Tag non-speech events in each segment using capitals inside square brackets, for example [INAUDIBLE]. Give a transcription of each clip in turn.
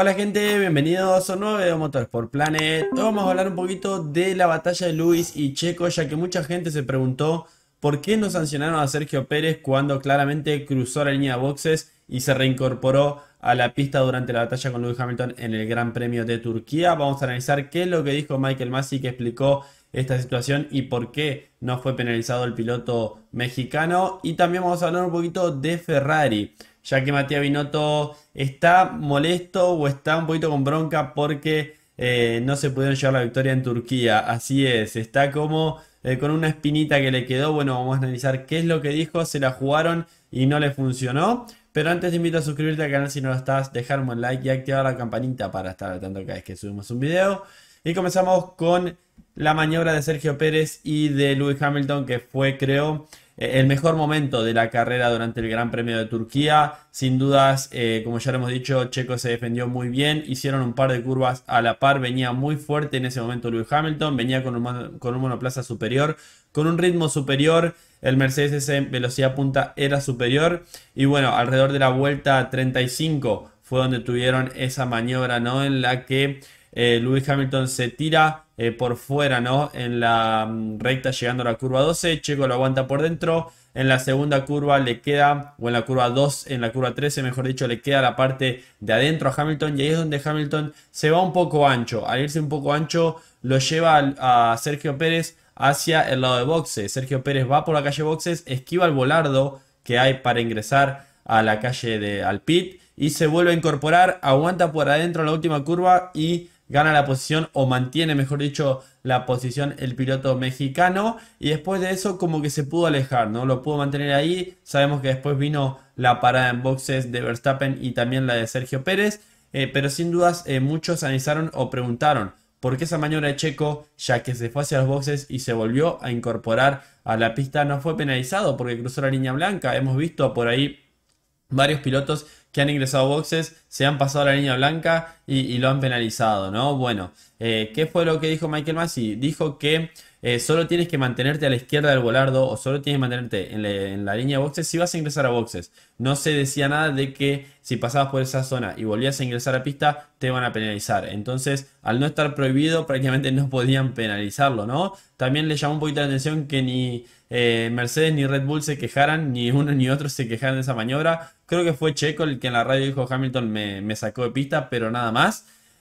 Hola gente, bienvenidos a un nuevo video de Motorsport Planet. Hoy vamos a hablar un poquito de la batalla de Luis y Checo, ya que mucha gente se preguntó por qué no sancionaron a Sergio Pérez cuando claramente cruzó la línea de boxes y se reincorporó a la pista durante la batalla con Lewis Hamilton en el Gran Premio de Turquía. Vamos a analizar qué es lo que dijo Michael Masi que explicó esta situación y por qué no fue penalizado el piloto mexicano. Y también vamos a hablar un poquito de Ferrari ya que Matías Binotto está molesto o está un poquito con bronca porque eh, no se pudieron llevar la victoria en Turquía. Así es, está como eh, con una espinita que le quedó. Bueno, vamos a analizar qué es lo que dijo, se la jugaron y no le funcionó. Pero antes te invito a suscribirte al canal si no lo estás, dejarme un like y activar la campanita para estar al tanto cada vez que subimos un video. Y comenzamos con la maniobra de Sergio Pérez y de Lewis Hamilton que fue, creo, el mejor momento de la carrera durante el Gran Premio de Turquía. Sin dudas, eh, como ya lo hemos dicho, Checo se defendió muy bien, hicieron un par de curvas a la par, venía muy fuerte en ese momento Lewis Hamilton, venía con un, con un monoplaza superior, con un ritmo superior, el Mercedes en velocidad punta era superior y bueno, alrededor de la vuelta 35 fue donde tuvieron esa maniobra, ¿no? En la que Luis eh, Lewis Hamilton se tira eh, por fuera, ¿no? En la mm, recta llegando a la curva 12, eh, Checo lo aguanta por dentro. En la segunda curva le queda, o en la curva 2, en la curva 13, mejor dicho, le queda la parte de adentro a Hamilton. Y ahí es donde Hamilton se va un poco ancho. Al irse un poco ancho, lo lleva a, Sergio Pérez hacia el lado de boxes. Sergio Pérez va por la calle boxes, esquiva el volardo que hay para ingresar a la calle de al pit y se vuelve a incorporar, aguanta por adentro la última curva y gana la posición o mantiene, mejor dicho, la posición el piloto mexicano. Y después de eso como que se pudo alejar, ¿no? Lo pudo mantener ahí. Sabemos que después vino la parada en boxes de Verstappen y también la de Sergio Pérez. Eh, pero sin dudas eh, muchos analizaron o preguntaron por qué esa maniobra de Checo, ya que se fue hacia los boxes y se volvió a incorporar a la pista, no fue penalizado porque cruzó la línea blanca. Hemos visto por ahí varios pilotos que han ingresado a boxes, se han pasado la línea blanca y, lo han penalizado, ¿no? Bueno, eh, ¿qué fue lo que dijo Michael Massey? Dijo que eh, solo tienes que mantenerte a la izquierda del volardo o solo tienes que mantenerte en, la línea de boxes si vas a ingresar a boxes. No se decía nada de que si pasabas por esa zona y volvías a ingresar a pista, te van a penalizar. Entonces, al no estar prohibido, [LAUGHS] prácticamente no podían penalizarlo, ¿no? También le llamó un poquito la atención que ni eh, Mercedes ni Red Bull se quejaran, ni uno ni otro se quejaran de esa maniobra. Creo que fue Checo el que en la radio dijo Hamilton me sacó de pista, pero nada más.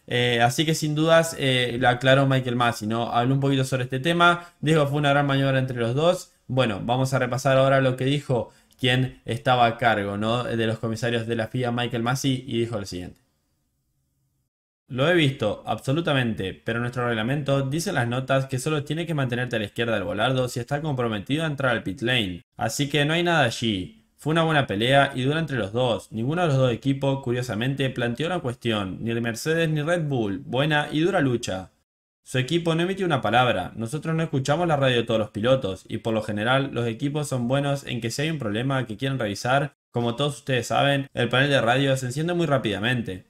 Eh, así que sin dudas eh, la aclaró Michael Massi. ¿no? Habló un poquito sobre este tema, dijo fue una gran maniobra entre los dos. Bueno, vamos a repasar ahora lo que dijo quien estaba a cargo, ¿no? De los comisarios de la FIA, Michael Massi, y dijo lo siguiente. Lo he visto, absolutamente, pero nuestro reglamento dice en las notas que solo tiene que mantenerte a la izquierda del volardo si está comprometido a entrar al pit lane. Así que no hay nada allí. Fue una buena pelea y dura entre los dos. Ninguno de los dos equipos, curiosamente, planteó la cuestión. Ni el Mercedes ni Red Bull. Buena y dura lucha. Su equipo no emitió una palabra. Nosotros no escuchamos la radio de todos los pilotos. Y por lo general, los equipos son buenos en que si hay un problema que quieren revisar, como todos ustedes saben, el panel de radio se enciende muy rápidamente.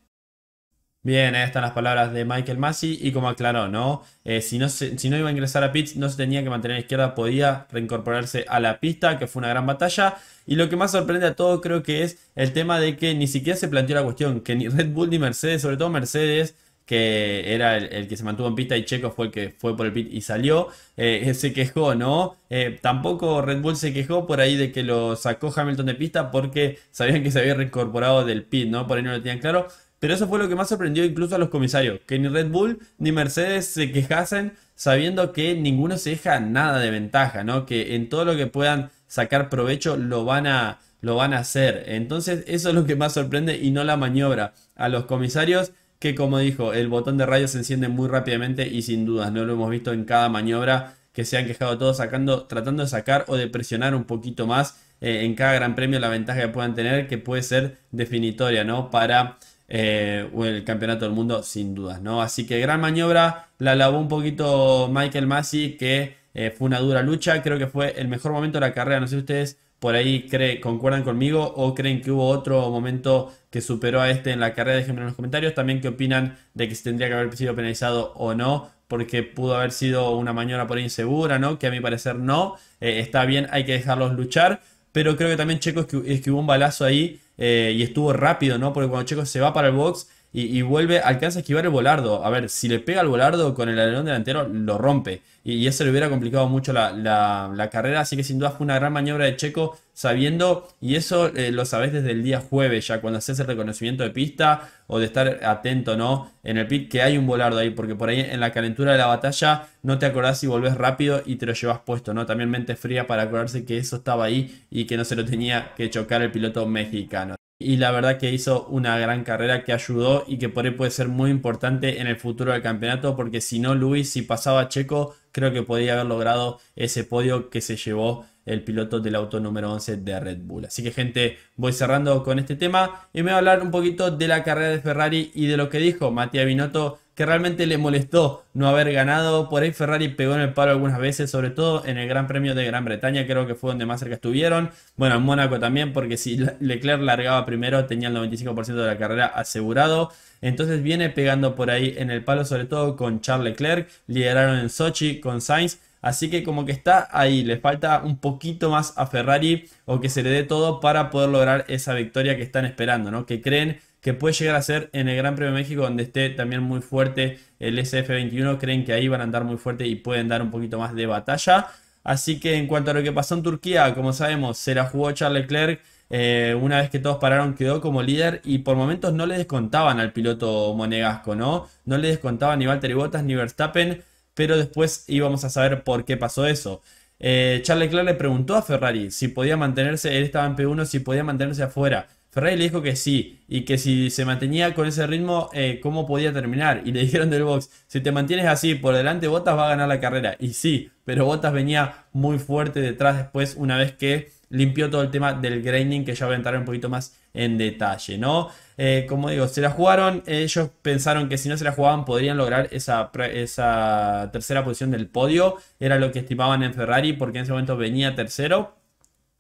Bien, ahí están las palabras de Michael Massey y como aclaró, ¿no? Eh, si, no si no iba a ingresar a pits, no se tenía que mantener a la izquierda, podía reincorporarse a la pista, que fue una gran batalla. Y lo que más sorprende a todo creo que es el tema de que ni siquiera se planteó la cuestión, que ni Red Bull ni Mercedes, sobre todo Mercedes, que era el, que se mantuvo en pista y Checo fue el que fue por el pit y salió, eh, se quejó, ¿no? Eh, tampoco Red Bull se quejó por ahí de que lo sacó Hamilton de pista porque sabían que se había reincorporado del pit, ¿no? Por ahí no lo tenían claro. Pero eso fue lo que más sorprendió incluso a los comisarios, que ni Red Bull ni Mercedes se quejasen sabiendo que ninguno se deja nada de ventaja, ¿no? Que en todo lo que puedan sacar provecho lo van a, lo van a hacer. Entonces eso es lo que más sorprende y no la maniobra a los comisarios que como dijo, el botón de rayos se enciende muy rápidamente y sin dudas, ¿no? Lo hemos visto en cada maniobra que se han quejado todos sacando, tratando de sacar o de presionar un poquito más eh, en cada gran premio la ventaja que puedan tener que puede ser definitoria, ¿no? Para eh, el campeonato del mundo sin dudas, ¿no? Así que gran maniobra, la lavó un poquito Michael Massey, que eh, fue una dura lucha, creo que fue el mejor momento de la carrera, no sé si ustedes por ahí concuerdan conmigo o creen que hubo otro momento que superó a este en la carrera, déjenme en los comentarios también qué opinan de que se tendría que haber sido penalizado o no, porque pudo haber sido una maniobra por ahí insegura, ¿no? Que a mi parecer no, eh, está bien, hay que dejarlos luchar, pero creo que también Checo es que hubo un balazo ahí eh, y estuvo rápido, ¿no? Porque cuando Checo se va para el box, y, vuelve, alcanza a esquivar el volardo. A ver, si le pega el volardo con el alerón delantero, lo rompe. Y, eso le hubiera complicado mucho la, carrera. Así que sin duda fue una gran maniobra de Checo, sabiendo, y eso eh, lo sabés desde el día jueves, ya cuando haces el reconocimiento de pista o de estar atento, ¿no? En el pit, que hay un volardo ahí, porque por ahí en la calentura de la batalla no te acordás y volvés rápido y te lo llevas puesto, ¿no? También mente fría para acordarse que eso estaba ahí y que no se lo tenía que chocar el piloto mexicano y la verdad que hizo una gran carrera que ayudó y que por ahí puede ser muy importante en el futuro del campeonato porque si no Luis, si pasaba Checo, creo que podría haber logrado ese podio que se llevó el piloto del auto número 11 de Red Bull. Así que gente, voy cerrando con este tema y me voy a hablar un poquito de la carrera de Ferrari y de lo que dijo Mattia Binotto que realmente le molestó no haber ganado. Por ahí Ferrari pegó en el palo algunas veces, sobre todo en el Gran Premio de Gran Bretaña, creo que fue donde más cerca estuvieron. Bueno, en Mónaco también, porque si Leclerc largaba primero tenía el 95% de la carrera asegurado. Entonces viene pegando por ahí en el palo, sobre todo con Charles Leclerc. Lideraron en Sochi con Sainz. Así que como que está ahí, le falta un poquito más a Ferrari o que se le dé todo para poder lograr esa victoria que están esperando, ¿no? Que creen que puede llegar a ser en el Gran Premio de México, donde esté también muy fuerte el SF21. Creen que ahí van a andar muy fuerte y pueden dar un poquito más de batalla. Así que en cuanto a lo que pasó en Turquía, como sabemos, se la jugó Charles Leclerc. Eh, una vez que todos pararon, quedó como líder y por momentos no le descontaban al piloto monegasco, ¿no? No le descontaban ni Valtteri Bottas ni Verstappen, pero después íbamos a saber por qué pasó eso. Eh, Charles Leclerc le preguntó a Ferrari si podía mantenerse, él estaba en P1, si podía mantenerse afuera. Ferrari le dijo que sí, y que si se mantenía con ese ritmo, eh, ¿cómo podía terminar? Y le dijeron del box, si te mantienes así por delante, Bottas va a ganar la carrera. Y sí, pero Bottas venía muy fuerte detrás después, una vez que limpió todo el tema del graining, que ya voy a entrar un poquito más en detalle, ¿no? Eh, como digo, se la jugaron, ellos pensaron que si no se la jugaban podrían lograr esa, esa tercera posición del podio, era lo que estimaban en Ferrari, porque en ese momento venía tercero,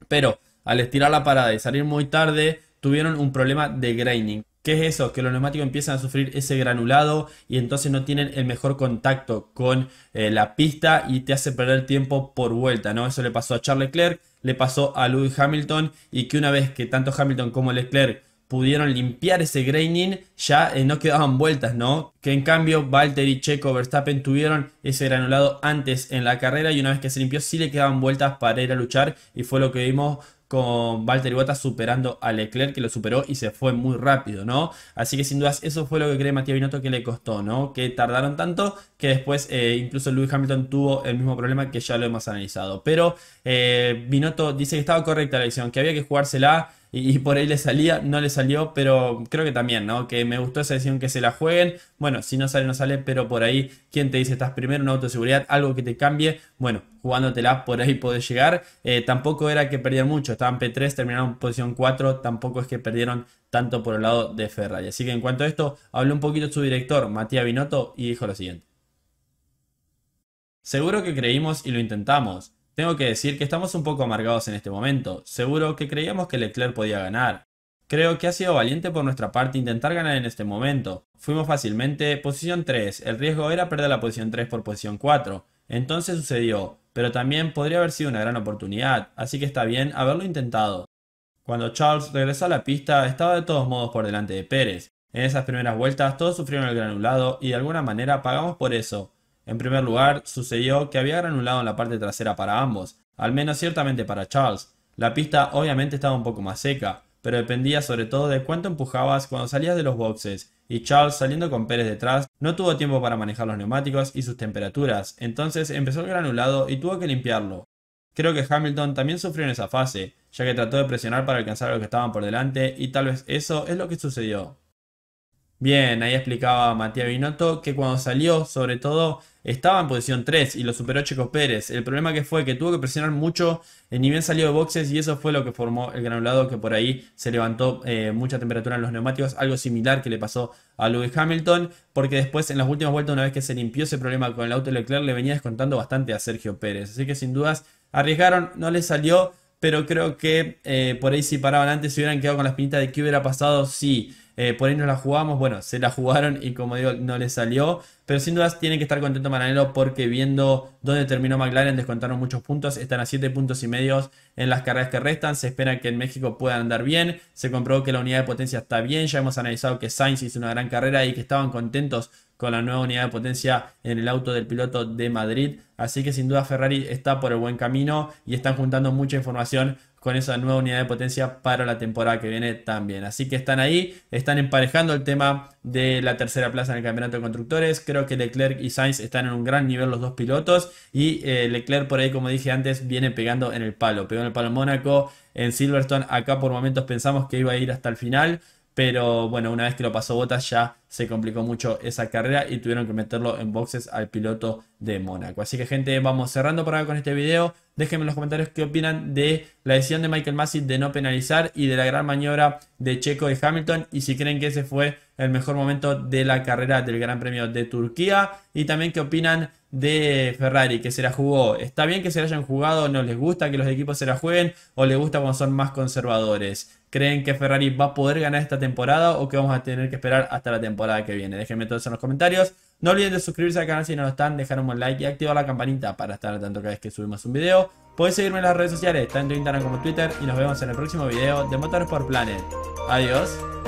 pero al estirar la parada y salir muy tarde, tuvieron un problema de graining. ¿Qué es eso? Que los neumáticos empiezan a sufrir ese granulado y entonces no tienen el mejor contacto con eh, la pista y te hace perder tiempo por vuelta, ¿no? Eso le pasó a Charles Leclerc, le pasó a Lewis Hamilton y que una vez que tanto Hamilton como Leclerc pudieron limpiar ese graining, ya eh, no quedaban vueltas, ¿no? Que en cambio Valtteri, Checo, Verstappen tuvieron ese granulado antes en la carrera y una vez que se limpió sí le quedaban vueltas para ir a luchar y fue lo que vimos con Valtteri Bottas superando a Leclerc, que lo superó y se fue muy rápido, ¿no? Así que sin dudas eso fue lo que cree Matías Binotto que le costó, ¿no? Que tardaron tanto que después eh, incluso Lewis Hamilton tuvo el mismo problema que ya lo hemos analizado. Pero eh, Binotto dice que estaba correcta la elección, que había que jugársela y, por ahí le salía, no le salió, pero creo que también, ¿no? Que me gustó esa decisión que se la jueguen. Bueno, si no sale, no sale, pero por ahí, quien te dice estás primero en autoseguridad? Algo que te cambie, bueno, jugándotela por ahí podés llegar. Eh, tampoco era que perdieran mucho, estaban P3, terminaron en posición 4, tampoco es que perdieron tanto por el lado de Ferrari. Así que en cuanto a esto, habló un poquito su director, Matías Binotto, y dijo lo siguiente. Seguro que creímos y lo intentamos. Tengo que decir que estamos un poco amargados en este momento, seguro que creíamos que Leclerc podía ganar. Creo que ha sido valiente por nuestra parte intentar ganar en este momento. Fuimos fácilmente posición 3, el riesgo era perder la posición 3 por posición 4, entonces sucedió, pero también podría haber sido una gran oportunidad, así que está bien haberlo intentado. Cuando Charles regresó a la pista estaba de todos modos por delante de Pérez. En esas primeras vueltas todos sufrieron el granulado y de alguna manera pagamos por eso, en primer lugar, sucedió que había granulado en la parte trasera para ambos, al menos ciertamente para Charles. La pista obviamente estaba un poco más seca, pero dependía sobre todo de cuánto empujabas cuando salías de los boxes, y Charles saliendo con Pérez detrás no tuvo tiempo para manejar los neumáticos y sus temperaturas, entonces empezó el granulado y tuvo que limpiarlo. Creo que Hamilton también sufrió en esa fase, ya que trató de presionar para alcanzar a los que estaban por delante y tal vez eso es lo que sucedió. Bien, ahí explicaba Matías Binotto que cuando salió, sobre todo, estaba en posición 3 y lo superó chicos Pérez. El problema que fue que tuvo que presionar mucho, en nivel bien salió de boxes y eso fue lo que formó el granulado que por ahí se levantó eh, mucha temperatura en los neumáticos, algo similar que le pasó a Lewis Hamilton, porque después en las últimas vueltas, una vez que se limpió ese problema con el auto de Leclerc, le venía descontando bastante a Sergio Pérez. Así que sin dudas arriesgaron, no le salió pero creo que eh, por ahí si paraban antes se hubieran quedado con las espinita de qué hubiera pasado si eh, por ahí no la jugamos. Bueno, se la jugaron y como digo, no le salió. Pero sin dudas tiene que estar contento Maranelo. porque viendo dónde terminó McLaren descontaron muchos puntos. Están a 7 puntos y medios en las carreras que restan. Se espera que en México puedan andar bien. Se comprobó que la unidad de potencia está bien. Ya hemos analizado que Sainz hizo una gran carrera y que estaban contentos con la nueva unidad de potencia en el auto del piloto de Madrid. Así que sin duda Ferrari está por el buen camino y están juntando mucha información con esa nueva unidad de potencia para la temporada que viene también. Así que están ahí, están emparejando el tema de la tercera plaza en el campeonato de constructores. Creo que Leclerc y Sainz están en un gran nivel los dos pilotos. Y eh, Leclerc por ahí, como dije antes, viene pegando en el palo. Pegó en el palo en Mónaco, en Silverstone. Acá por momentos pensamos que iba a ir hasta el final pero bueno, una vez que lo pasó Botas ya se complicó mucho esa carrera y tuvieron que meterlo en boxes al piloto de Mónaco. Así que gente, vamos cerrando por acá con este video. Déjenme en los comentarios qué opinan de la decisión de Michael Massey de no penalizar y de la gran maniobra de Checo y Hamilton. Y si creen que ese fue el mejor momento de la carrera del Gran Premio de Turquía. Y también qué opinan de Ferrari que se la jugó. ¿Está bien que se la hayan jugado? ¿No les gusta que los equipos se la jueguen? ¿O les gusta cuando son más conservadores? ¿Creen que Ferrari va a poder ganar esta temporada o que vamos a tener que esperar hasta la temporada que viene? Déjenme todo eso en los comentarios. No olviden de suscribirse al canal si no lo están, dejar un buen like y activar la campanita para estar al tanto cada vez que subimos un video. Pueden seguirme en las redes sociales, tanto Instagram como Twitter, y nos vemos en el próximo video de Motorsport Planet. Adiós.